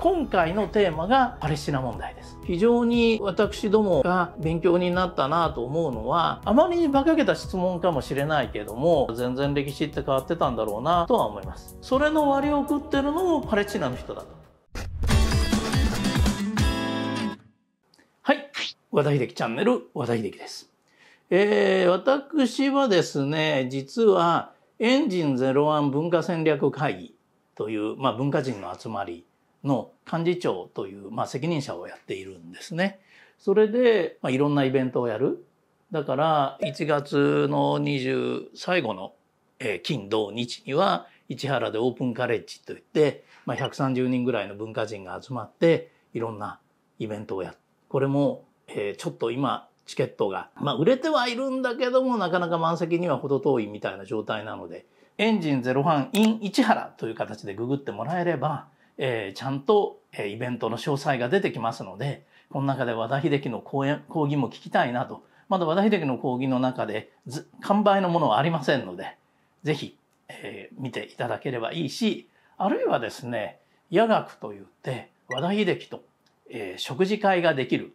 今回のテーマがパレスチナ問題です。非常に私どもが勉強になったなと思うのは、あまりに馬鹿げた質問かもしれないけども、全然歴史って変わってたんだろうなとは思います。それの割を食ってるのもパレスチナの人だと。はい。和田秀樹チャンネル、和田秀樹です。えー、私はですね、実はエンジン01文化戦略会議という、まあ、文化人の集まりの幹事長という、まあ、責任者をやっているんですね。それで、まあ、いろんなイベントをやる。だから1月の20最後の、えー、金土日には市原でオープンカレッジといって、まあ、130人ぐらいの文化人が集まっていろんなイベントをやる。これも、えー、ちょっと今チケットが、まあ、売れてはいるんだけどもなかなか満席には程遠いみたいな状態なのでエンジンゼロファンイン市原という形でググってもらえればえー、ちゃんと、えー、イベントの詳細が出てきますので、この中で和田秀樹の講講義も聞きたいなと、まだ和田秀樹の講義の中で完売のものはありませんので、ぜひ、えー、見ていただければいいし、あるいはですね、夜学といって、和田秀樹と、えー、食事会ができる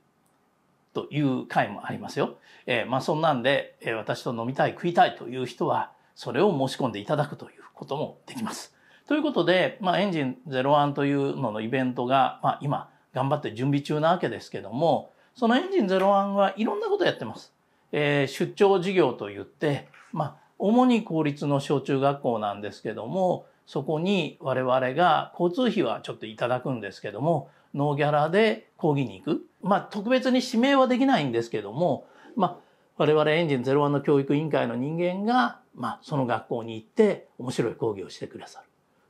という会もありますよ。えー、まあそんなんで、えー、私と飲みたい、食いたいという人は、それを申し込んでいただくということもできます。ということで、まあ、エンジン01というののイベントが、まあ、今頑張って準備中なわけですけどもそのエンジン01はいろんなことやってます。えー、出張事業といって、まあ、主に公立の小中学校なんですけどもそこに我々が交通費はちょっといただくんですけどもノーギャラで講義に行く。まあ、特別に指名はできないんですけども、まあ、我々エンジン01の教育委員会の人間が、まあ、その学校に行って面白い講義をしてくださる。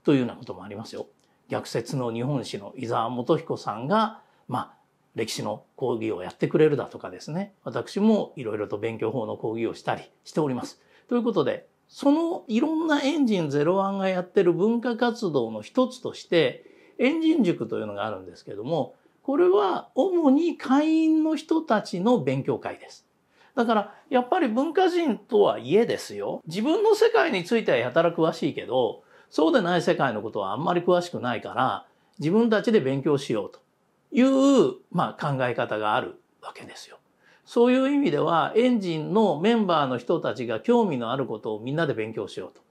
というようなこともありますよ。逆説の日本史の伊沢元彦さんが、まあ、歴史の講義をやってくれるだとかですね、私もいろいろと勉強法の講義をしたりしております。ということで、そのいろんなエンジン01がやってる文化活動の一つとして、エンジン塾というのがあるんですけども、これは主に会員の人たちの勉強会です。だから、やっぱり文化人とはいえですよ。自分の世界についてはやたら詳しいけど、そうでない世界のことはあんまり詳しくないから自分たちで勉強しようという、まあ、考え方があるわけですよ。そういう意味ではエンジンのメンバーの人たちが興味のあることをみんなで勉強しようと。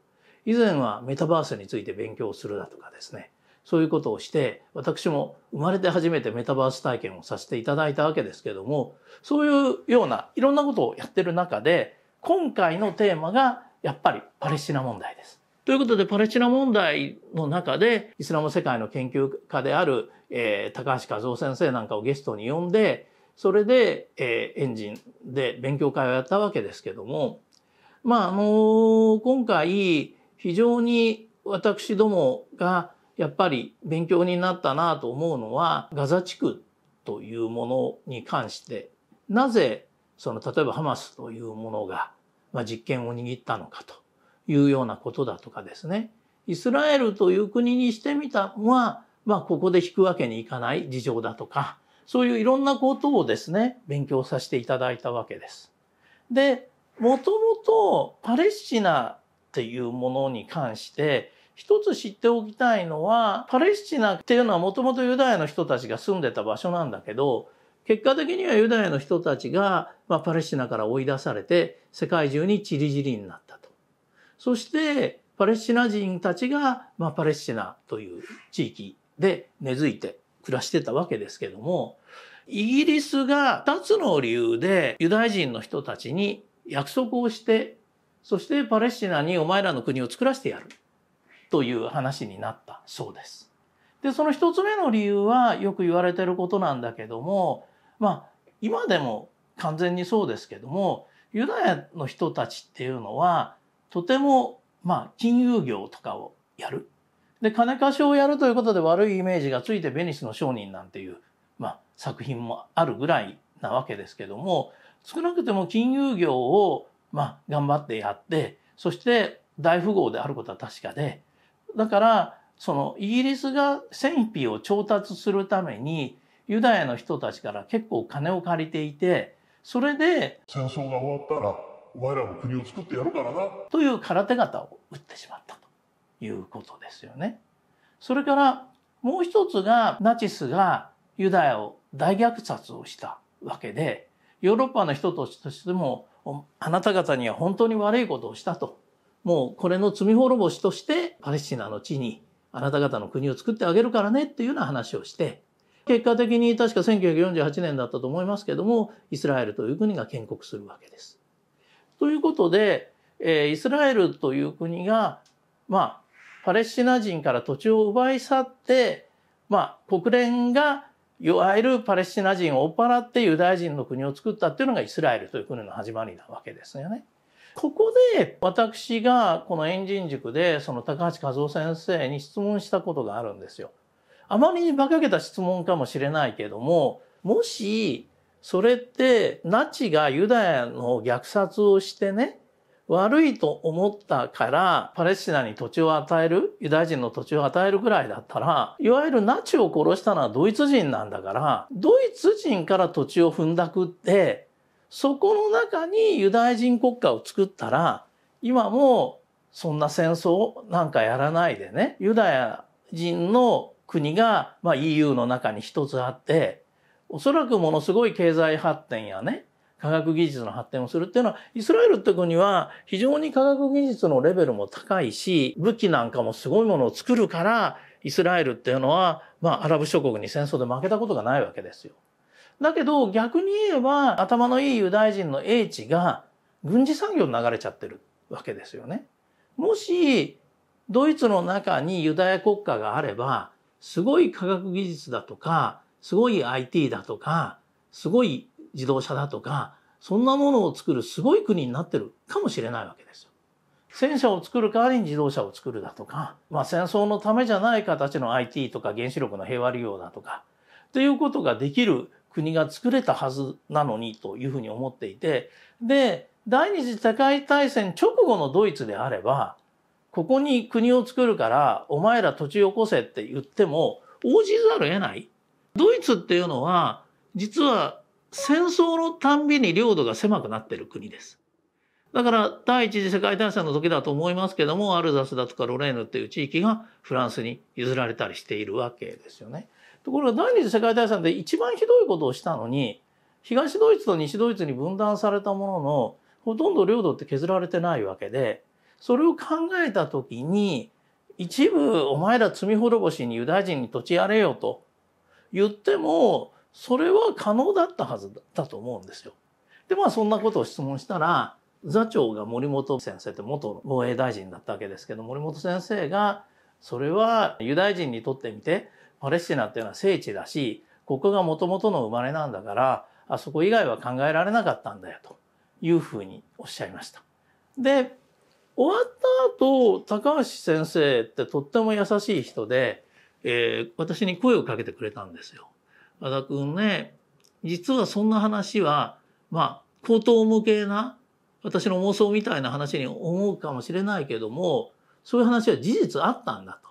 以前はメタバースについて勉強するだとかですね。そういうことをして私も生まれて初めてメタバース体験をさせていただいたわけですけどもそういうようないろんなことをやってる中で今回のテーマがやっぱりパレスチナ問題です。ということで、パレスチナ問題の中で、イスラム世界の研究家である、えー、高橋和夫先生なんかをゲストに呼んで、それで、えー、エンジンで勉強会をやったわけですけども、まあ、あのー、今回、非常に私どもが、やっぱり勉強になったなと思うのは、ガザ地区というものに関して、なぜ、その、例えばハマスというものが、まあ、実権を握ったのかと。いうようなことだとかですねイスラエルという国にしてみたのは、まあ、ここで引くわけにいかない事情だとかそういういろんなことをですね勉強させていただいたわけです。でもともとパレスチナっていうものに関して一つ知っておきたいのはパレスチナっていうのはもともとユダヤの人たちが住んでた場所なんだけど結果的にはユダヤの人たちが、まあ、パレスチナから追い出されて世界中に散り散りになったと。そしてパレスチナ人たちが、まあ、パレスチナという地域で根付いて暮らしてたわけですけども、イギリスが2つの理由でユダヤ人の人たちに約束をして、そしてパレスチナにお前らの国を作らせてやるという話になったそうです。で、その一つ目の理由はよく言われてることなんだけども、まあ今でも完全にそうですけども、ユダヤの人たちっていうのはとても、まあ、金融業とかをやる。で、金貸しをやるということで悪いイメージがついてベニスの商人なんていう、まあ、作品もあるぐらいなわけですけども、少なくても金融業を、まあ、頑張ってやって、そして大富豪であることは確かで、だから、そのイギリスが戦費を調達するためにユダヤの人たちから結構金を借りていてそれで戦争が終わったらお前らも国を作ってやるからな。という空手方を打ってしまったということですよね。それからもう一つがナチスがユダヤを大虐殺をしたわけでヨーロッパの人としてもあなた方には本当に悪いことをしたともうこれの罪滅ぼしとしてパレスチナの地にあなた方の国を作ってあげるからねっていうような話をして結果的に確か1948年だったと思いますけどもイスラエルという国が建国するわけです。ということで、えー、イスラエルという国が、まあ、パレスチナ人から土地を奪い去って、まあ、国連がいわゆるパレスチナ人を追っ払ってユダヤ人の国を作ったっていうのがイスラエルという国の始まりなわけですよね。ここで私がこのエンジン塾でその高橋和夫先生に質問したことがあるんですよ。あまりに馬鹿げた質問かもしれないけども、もしそれってナチがユダヤの虐殺をしてね、悪いと思ったからパレスチナに土地を与える、ユダヤ人の土地を与えるぐらいだったら、いわゆるナチを殺したのはドイツ人なんだから、ドイツ人から土地を踏んだくって、そこの中にユダヤ人国家を作ったら、今もそんな戦争なんかやらないでね、ユダヤ人の国が、まあ、EU の中に一つあって、おそらくものすごい経済発展やね、科学技術の発展をするっていうのは、イスラエルって国は非常に科学技術のレベルも高いし、武器なんかもすごいものを作るから、イスラエルっていうのは、まあ、アラブ諸国に戦争で負けたことがないわけですよ。だけど、逆に言えば、頭のいいユダヤ人の英知が、軍事産業に流れちゃってるわけですよね。もし、ドイツの中にユダヤ国家があれば、すごい科学技術だとか、すごい IT だとかすごい自動車だとかそんなものを作るすごい国になってるかもしれないわけですよ。戦車を作る代わりに自動車を作るだとか、まあ、戦争のためじゃない形の IT とか原子力の平和利用だとかということができる国が作れたはずなのにというふうに思っていてで第二次世界大戦直後のドイツであればここに国を作るからお前ら土地を起こせって言っても応じざるを得ないドイツっていうのは、実は戦争のたんびに領土が狭くなってる国です。だから第一次世界大戦の時だと思いますけどもアルザスだとかロレーヌっていう地域がフランスに譲られたりしているわけですよね。ところが第二次世界大戦で一番ひどいことをしたのに東ドイツと西ドイツに分断されたもののほとんど領土って削られてないわけでそれを考えた時に一部お前ら罪滅ぼしにユダヤ人に土地やれよと言ってもそれは可能だったはずだと思うんですよ。でまあそんなことを質問したら座長が森本先生って元防衛大臣だったわけですけど森本先生がそれはユダヤ人にとってみてパレスチナっていうのは聖地だしここがもともとの生まれなんだからあそこ以外は考えられなかったんだよというふうにおっしゃいました。で終わった後高橋先生ってとっても優しい人でえー、私に声をかけてくれたんですよ。和田くんね、実はそんな話は、まあ、口頭無形な、私の妄想みたいな話に思うかもしれないけども、そういう話は事実あったんだと。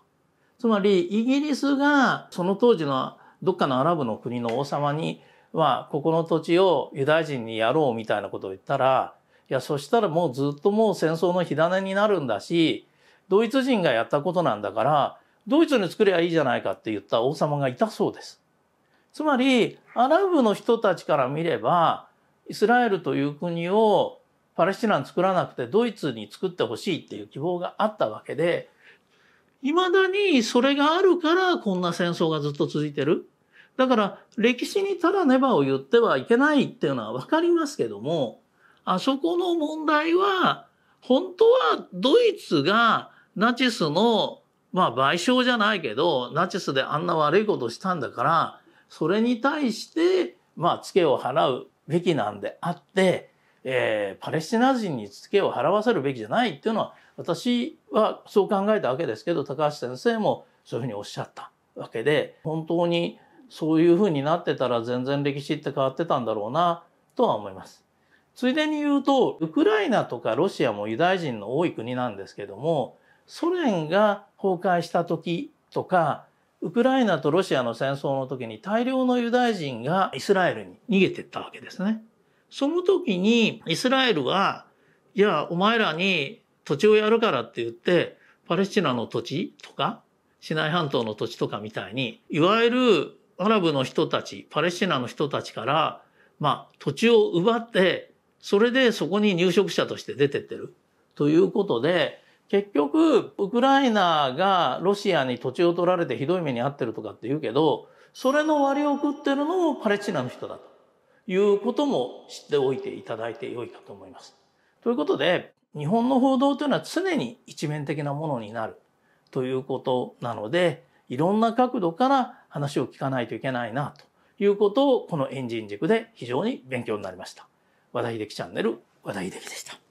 つまり、イギリスが、その当時のどっかのアラブの国の王様に、まあ、ここの土地をユダヤ人にやろうみたいなことを言ったら、いや、そしたらもうずっともう戦争の火種になるんだし、ドイツ人がやったことなんだから、ドイツに作りゃいいじゃないかって言った王様がいたそうです。つまり、アラブの人たちから見れば、イスラエルという国をパレスチナに作らなくてドイツに作ってほしいっていう希望があったわけで、未だにそれがあるからこんな戦争がずっと続いてる。だから歴史にただネバを言ってはいけないっていうのはわかりますけども、あそこの問題は、本当はドイツがナチスのまあ賠償じゃないけど、ナチスであんな悪いことしたんだから、それに対して、まあ、付けを払うべきなんであって、えー、パレスチナ人にツケを払わせるべきじゃないっていうのは、私はそう考えたわけですけど、高橋先生もそういうふうにおっしゃったわけで、本当にそういうふうになってたら全然歴史って変わってたんだろうな、とは思います。ついでに言うと、ウクライナとかロシアもユダヤ人の多い国なんですけども、ソ連が崩壊した時とかウクライナとロシアの戦争の時に大量のユダヤ人がイスラエルに逃げてったわけですね。その時にイスラエルは、いや、お前らに土地をやるからって言って、パレスチナの土地とか、シナイ半島の土地とかみたいに、いわゆるアラブの人たち、パレスチナの人たちから、まあ、土地を奪って、それでそこに入植者として出てってる。ということで、結局、ウクライナがロシアに土地を取られてひどい目に遭ってるとかって言うけど、それの割を食ってるのもパレスチナの人だということも知っておいていただいてよいかと思います。ということで、日本の報道というのは常に一面的なものになるということなので、いろんな角度から話を聞かないといけないなということを、このエンジン軸で非常に勉強になりました。和田秀樹チャンネル、和田秀樹でした。